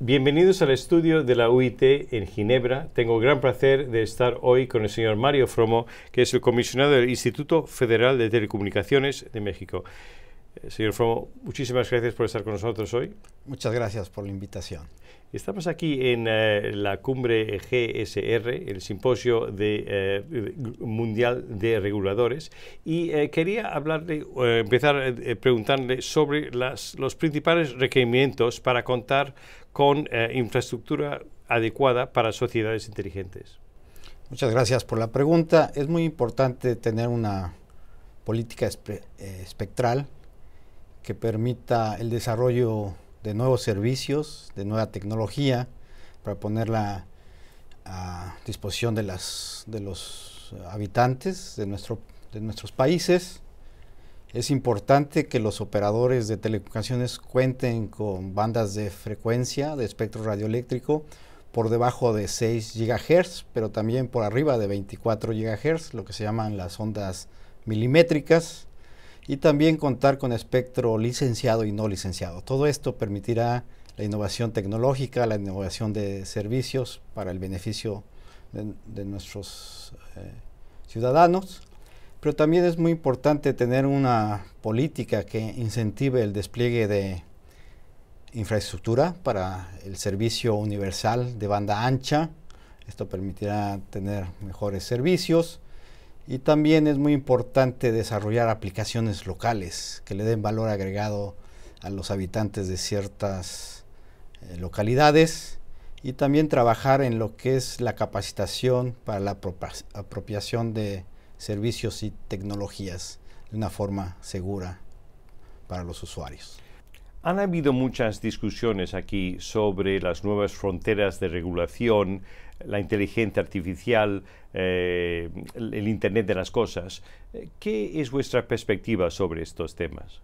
Bienvenidos al estudio de la UIT en Ginebra. Tengo el gran placer de estar hoy con el señor Mario Fromo, que es el comisionado del Instituto Federal de Telecomunicaciones de México. Eh, señor Fromo, muchísimas gracias por estar con nosotros hoy. Muchas gracias por la invitación. Estamos aquí en eh, la cumbre GSR, el simposio eh, mundial de reguladores, y quería hablarle, empezar a preguntarle sobre los principales requerimientos para contar con infraestructura adecuada para sociedades inteligentes. Muchas gracias por la pregunta. Es muy importante tener una política espectral que permita el desarrollo de nuevos servicios, de nueva tecnología, para ponerla a disposición de, las, de los habitantes de, nuestro, de nuestros países. Es importante que los operadores de telecomunicaciones cuenten con bandas de frecuencia de espectro radioeléctrico por debajo de 6 GHz, pero también por arriba de 24 GHz, lo que se llaman las ondas milimétricas y también contar con espectro licenciado y no licenciado. Todo esto permitirá la innovación tecnológica, la innovación de servicios para el beneficio de, nuestros eh, ciudadanos, pero también es muy importante tener una política que incentive el despliegue de infraestructura para el servicio universal de banda ancha. Esto permitirá tener mejores servicios, y también es muy importante desarrollar aplicaciones locales que le den valor agregado a los habitantes de ciertas eh, localidades y también trabajar en lo que es la capacitación para la apropiación de servicios y tecnologías de una forma segura para los usuarios. Han habido muchas discusiones aquí sobre las nuevas fronteras de regulación, la inteligencia artificial, eh, el, Internet de las Cosas. Eh, ¿Qué es vuestra perspectiva sobre estos temas?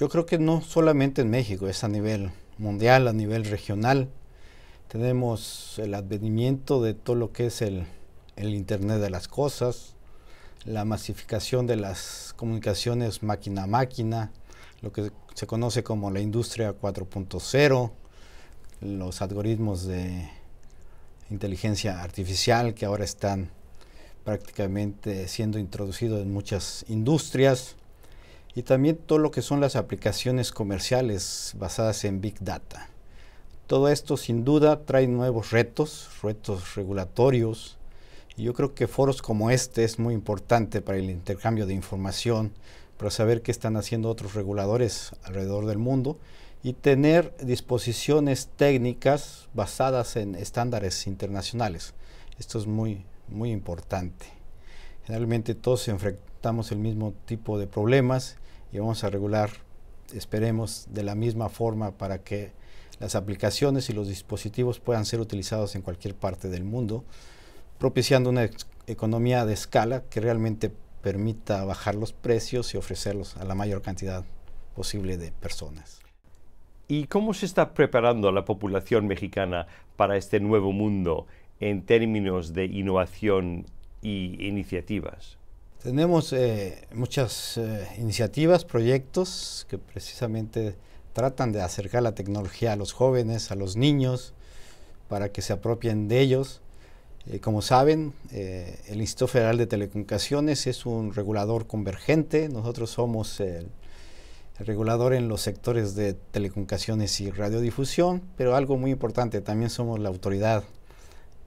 Yo creo que no solamente en México, es a nivel mundial, a nivel regional. Tenemos el advenimiento de todo lo que es el, el Internet de las Cosas, la masificación de las comunicaciones máquina a máquina, lo que se conoce como la industria 4.0, los algoritmos de inteligencia artificial que ahora están prácticamente siendo introducidos en muchas industrias y también todo lo que son las aplicaciones comerciales basadas en Big Data. Todo esto sin duda trae nuevos retos, retos regulatorios, y yo creo que foros como este es muy importante para el intercambio de información, para saber qué están haciendo otros reguladores alrededor del mundo y tener disposiciones técnicas basadas en estándares internacionales. Esto es muy, muy importante. Generalmente todos enfrentamos el mismo tipo de problemas y vamos a regular, esperemos, de la misma forma para que las aplicaciones y los dispositivos puedan ser utilizados en cualquier parte del mundo, propiciando una economía de escala que realmente permita bajar los precios y ofrecerlos a la mayor cantidad posible de personas. ¿Y cómo se está preparando la población mexicana para este nuevo mundo en términos de innovación y iniciativas? Tenemos eh, muchas eh, iniciativas, proyectos que precisamente tratan de acercar la tecnología a los jóvenes, a los niños, para que se apropien de ellos eh, como saben, eh, el Instituto Federal de Telecomunicaciones es un regulador convergente. Nosotros somos el, regulador en los sectores de telecomunicaciones y radiodifusión, pero algo muy importante, también somos la autoridad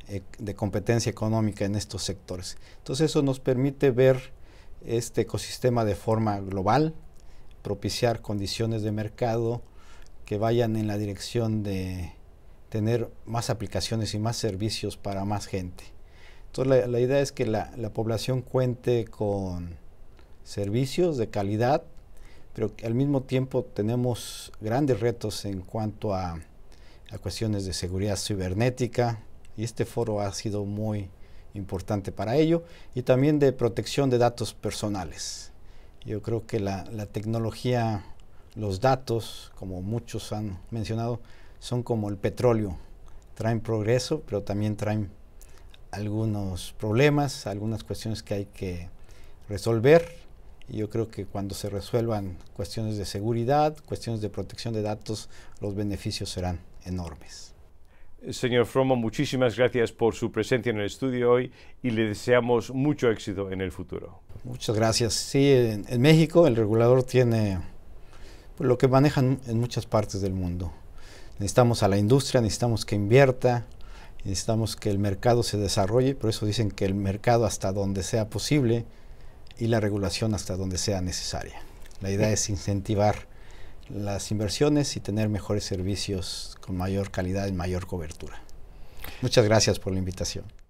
eh, de competencia económica en estos sectores. Entonces eso nos permite ver este ecosistema de forma global, propiciar condiciones de mercado que vayan en la dirección de tener más aplicaciones y más servicios para más gente. Entonces la, idea es que la, población cuente con servicios de calidad, pero al mismo tiempo tenemos grandes retos en cuanto a, cuestiones de seguridad cibernética y este foro ha sido muy importante para ello y también de protección de datos personales. Yo creo que la tecnología, los datos, como muchos han mencionado, son como el petróleo, traen progreso, pero también traen algunos problemas, algunas cuestiones que hay que resolver. Y yo creo que cuando se resuelvan cuestiones de seguridad, cuestiones de protección de datos, los beneficios serán enormes. Señor Fromo, muchísimas gracias por su presencia en el estudio hoy y le deseamos mucho éxito en el futuro. Muchas gracias. Sí, en, México el regulador tiene pues, lo que manejan en muchas partes del mundo necesitamos a la industria, necesitamos que invierta, necesitamos que el mercado se desarrolle, por eso dicen que el mercado hasta donde sea posible y la regulación hasta donde sea necesaria. La idea es incentivar las inversiones y tener mejores servicios con mayor calidad y mayor cobertura. Muchas gracias por la invitación.